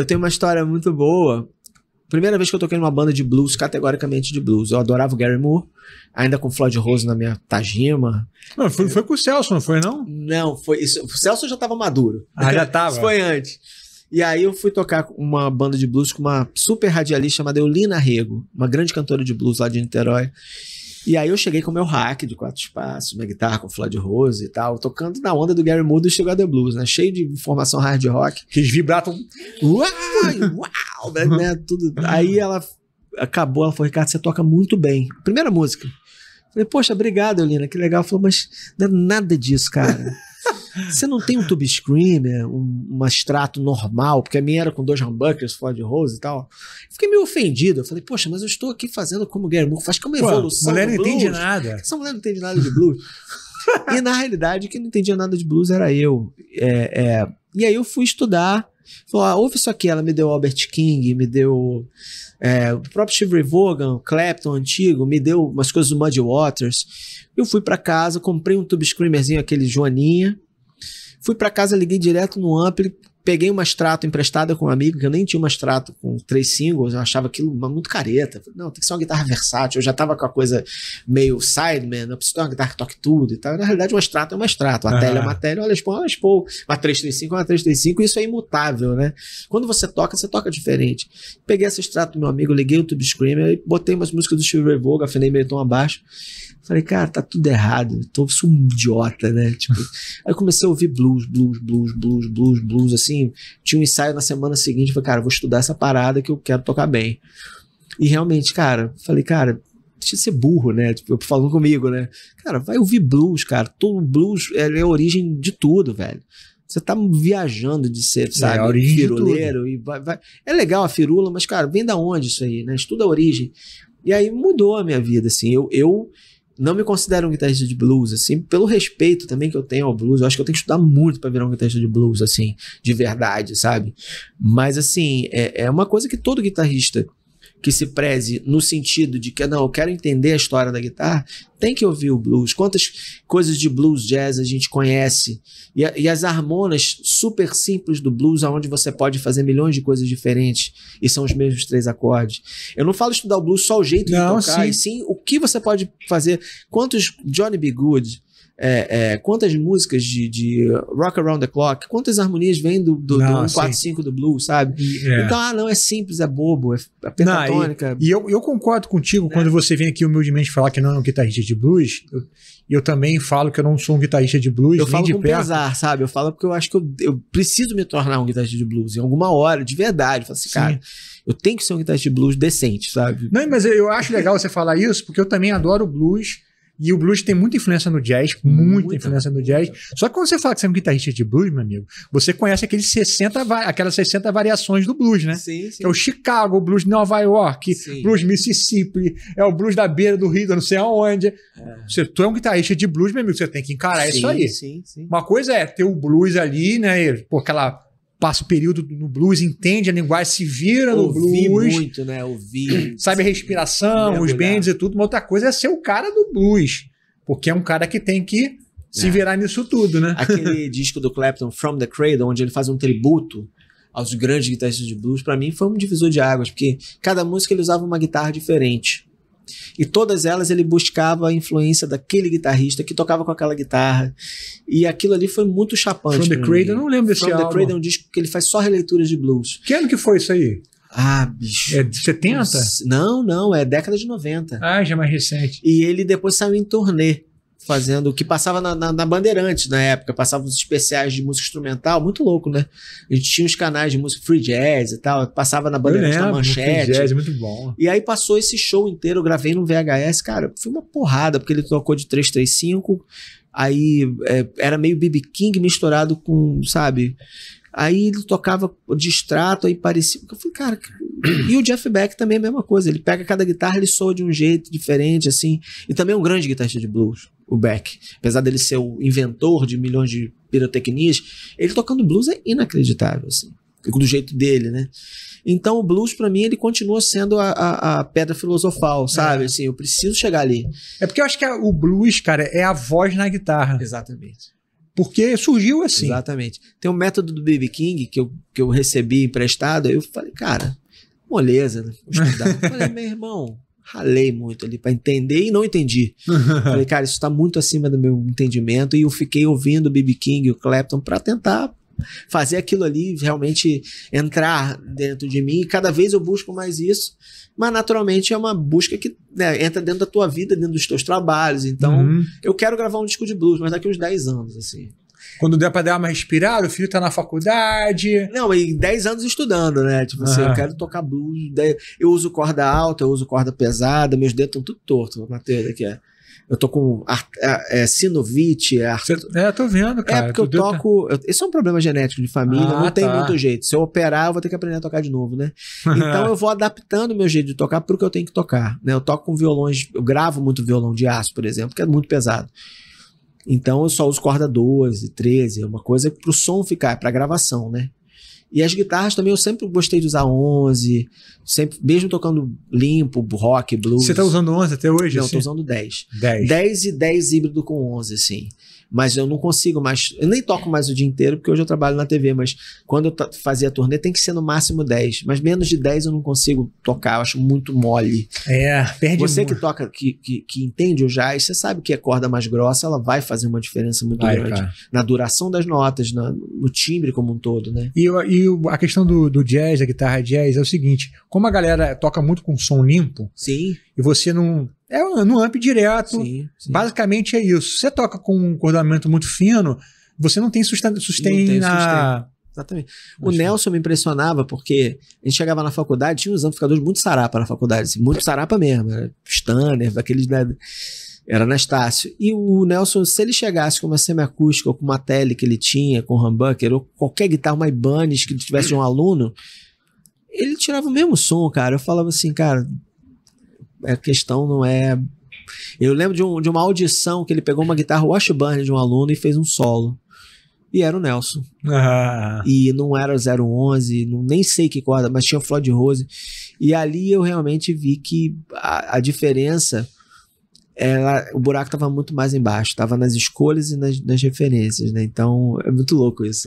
Eu tenho uma história muito boa. Primeira vez que eu toquei numa banda de blues, categoricamente de blues. Eu adorava o Gary Moore, ainda com Floyd Rose na minha Tajima. Não, foi, foi com o Celso, não foi, não? Não, foi isso. O Celso já tava maduro. Ah, já tava. Isso foi antes. E aí eu fui tocar uma banda de blues com uma super radialista chamada Eulina Rego, uma grande cantora de blues lá de Niterói. E aí eu cheguei com o meu hack de quatro espaços, minha guitarra com o Floyd Rose e tal, tocando na onda do Gary Moore do Sugar The Blues, né? Cheio de formação hard rock. Que eles vibratam. Uau! Uau! Né? né? Tudo. Aí ela acabou, ela falou, Ricardo, você toca muito bem. Primeira música. Falei, poxa, obrigado, Eulina, que legal. Falou, mas não é nada disso, cara. Você não tem um tube screamer, um, um extrato normal, porque a minha era com dois humbuckers, Ford Rose e tal. Fiquei meio ofendido. Eu falei, poxa, mas eu estou aqui fazendo como o Gary faz, que é uma Pô, evolução. Mulher não entende nada. Essa mulher não entende nada de blues. e na realidade, quem não entendia nada de blues era eu. É, é... E aí eu fui estudar Falou: ah, ouve isso aqui. Ela me deu Albert King, me deu. É, o próprio Steve Ray Vaughan, Clapton antigo, me deu umas coisas do Muddy Waters. Eu fui para casa, comprei um tube screamerzinho, aquele Joaninha. Fui para casa, liguei direto no ampli, peguei uma extrato emprestada com um amigo, que eu nem tinha uma extrato com três singles, eu achava aquilo muito careta. não, tem que ser uma guitarra versátil. Eu já tava com a coisa meio sideman, eu preciso ter uma guitarra que toque tudo e tal. Na realidade, uma extrato é uma extrato, a tela é uma tela, olha expô, Paul é uma uma 335 é uma 335, isso é imutável, né? Quando você toca, você toca diferente. Peguei essa extrato do meu amigo, liguei o Tube Screamer, botei umas músicas do silver Vogue, afinei meio tom abaixo. Falei, cara, tá tudo errado. tô, sou um idiota, né? Tipo, aí comecei a ouvir blues, blues, blues, blues, blues, blues, assim. Tinha um ensaio na semana seguinte. Falei, cara, vou estudar essa parada que eu quero tocar bem. E realmente, cara, falei, cara, deixa de ser burro, né? Tipo, falando comigo, né? Cara, vai ouvir blues, cara. Todo blues é, é a origem de tudo, velho. Você tá viajando de ser, sabe, é, a origem firuleiro. E vai, vai. É legal a firula, mas, cara, vem da onde isso aí, né? Estuda a origem. E aí mudou a minha vida, assim. Eu, eu não me considero um guitarrista de blues, assim, pelo respeito também que eu tenho ao blues, eu acho que eu tenho que estudar muito para virar um guitarrista de blues, assim, de verdade, sabe? Mas, assim, é, é uma coisa que todo guitarrista que se preze no sentido de que, não, eu quero entender a história da guitarra, tem que ouvir o blues. Quantas coisas de blues jazz a gente conhece? E, e as harmonias super simples do blues, aonde você pode fazer milhões de coisas diferentes e são os mesmos três acordes. Eu não falo estudar o blues só o jeito não, de tocar, sim. e sim o que você pode fazer. Quantos Johnny B. Good é, é, quantas músicas de, de, Rock Around the Clock, quantas harmonias vêm do, do, não, do do blues, sabe? É. Então, ah, não, é simples, é bobo, é, é pentatônica. Não, e, e eu, eu, concordo contigo é. quando você vem aqui humildemente falar que não é um guitarrista de blues. Eu, eu também falo que eu não sou um guitarrista de blues. Eu falo de com perto. pesar, sabe? Eu falo porque eu acho que eu, eu, preciso me tornar um guitarrista de blues em alguma hora, de verdade. Eu falo assim, cara, eu tenho que ser um guitarrista de blues decente, sabe? Não, mas eu acho legal você falar isso porque eu também adoro blues e o blues tem muita influência no jazz, muita, muita influência no jazz. Muita. Só que quando você fala que você é um guitarrista de blues, meu amigo, você conhece aqueles 60, aquelas 60 variações do blues, né? Sim, sim. Que é o Chicago, o blues de Nova York, sim. blues Mississippi, é o blues da beira do Rio, não sei aonde. É. Você, tu é um guitarrista de blues, meu amigo, você tem que encarar sim, isso aí. Sim, sim. Uma coisa é ter o blues ali, né? E, pô, aquela passa o período no blues, entende a linguagem, se vira no Ouvi blues. muito, né? ouvi Sabe a respiração, os bends e tudo. Uma outra coisa é ser o cara do blues, porque é um cara que tem que se é. virar nisso tudo, né? Aquele disco do Clapton, From the Cradle, onde ele faz um tributo aos grandes guitarristas de blues, para mim foi um divisor de águas, porque cada música ele usava uma guitarra diferente. E todas elas ele buscava a influência daquele guitarrista que tocava com aquela guitarra. E aquilo ali foi muito chapante. From the Cradle, eu não lembro desse From álbum. From the Cradle é um disco que ele faz só releituras de blues. Que ano que foi isso aí? Ah, bicho. É de 70? Não, não, é década de 90. Ah, já é mais recente. E ele depois saiu em turnê fazendo o que passava na, na, na, Bandeirantes na época, passava os especiais de música instrumental, muito louco, né? A gente tinha os canais de música free jazz e tal, passava na Bandeirantes, lembro, na Manchete. Free jazz, muito bom. E aí passou esse show inteiro, eu gravei no VHS, cara, foi uma porrada, porque ele tocou de 335, aí é, era meio BB King misturado com, sabe? Aí ele tocava de extrato aí parecia. Eu falei, cara. E o Jeff Beck também é a mesma coisa. Ele pega cada guitarra, ele soa de um jeito diferente, assim. E também é um grande guitarrista de blues o Beck. Apesar dele ser o inventor de milhões de pirotecnias, ele tocando blues é inacreditável, assim. Do jeito dele, né? Então o blues, para mim, ele continua sendo a, a, a pedra filosofal, sabe? É. Assim, eu preciso chegar ali. É porque eu acho que a, o blues, cara, é a voz na guitarra. Exatamente. Porque surgiu assim. Exatamente. Tem um método do BB King que eu, que eu recebi emprestado, eu falei, cara, moleza, né? Vou estudar. falei, meu irmão, ralei muito ali para entender e não entendi. Falei, cara, isso está muito acima do meu entendimento e eu fiquei ouvindo o B.B. King e o Clapton para tentar fazer aquilo ali realmente entrar dentro de mim. E cada vez eu busco mais isso, mas naturalmente é uma busca que né, entra dentro da tua vida, dentro dos teus trabalhos. Então, uhum. eu quero gravar um disco de blues, mas daqui uns 10 anos, assim. Quando der pra dar uma respirada, o filho tá na faculdade. Não, e 10 anos estudando, né? Tipo assim, eu quero tocar blues. Eu uso corda alta, eu uso corda pesada, meus dedos estão tudo tortos. na aqui é. Eu tô com art, é, é, sinovite. É art... É, tô vendo, é, cara. É porque eu tá- toco. Isso é um problema genético de família, ah, não tem tá. muito jeito. Se eu operar, eu vou ter que aprender a tocar de novo, né? Então eu vou adaptando o meu jeito de tocar pro que eu tenho que tocar. Né? Eu toco com violões, eu gravo muito violão de aço, por exemplo, que é muito pesado. Então eu só uso corda 12, 13, é uma coisa para o som ficar, é para gravação, né? E as guitarras também eu sempre gostei de usar 11, sempre, mesmo tocando limpo, rock, blues. Você tá usando 11 até hoje? Não, assim? tô usando 10. 10. 10 e 10 híbrido com 11, assim. Mas eu não consigo mais, eu nem toco mais o dia inteiro, porque hoje eu trabalho na TV, mas quando eu fazia turnê tem que ser no máximo 10. Mas menos de 10 eu não consigo tocar, eu acho muito mole. É, perde Você muito. que toca, que, que, que, entende o jazz, você sabe que a corda mais grossa, ela vai fazer uma diferença muito vai, grande. Cara. Na duração das notas, na, no timbre como um todo, né? E, e e a questão do, do, jazz, da guitarra jazz, é o seguinte: como a galera toca muito com som limpo, sim. e você não. É no amp direto. Sim, sim. Basicamente é isso. Você toca com um cordamento muito fino, você não tem sustém, sustém na. Sustento. Exatamente. O Nelson me impressionava porque a gente chegava na faculdade, tinha uns amplificadores muito sarapa na faculdade, assim, muito sarapa mesmo, era Stanner, aqueles. né, era Anastácio. E o Nelson, se ele chegasse com uma semiacústica ou com uma tele que ele tinha, com humbucker, ou qualquer guitarra, uma Ibanez que ele tivesse de um aluno, ele tirava o mesmo som, cara. Eu falava assim, cara, a questão não é. Eu lembro de, um, de uma audição que ele pegou uma guitarra Washburn de um aluno e fez um solo. E era o Nelson. Ah. E não era o 011, não, nem sei que corda, mas tinha o Floyd Rose. E ali eu realmente vi que a, a diferença ela, o buraco estava muito mais embaixo, estava nas escolhas e nas, nas referências, né? Então é muito louco isso.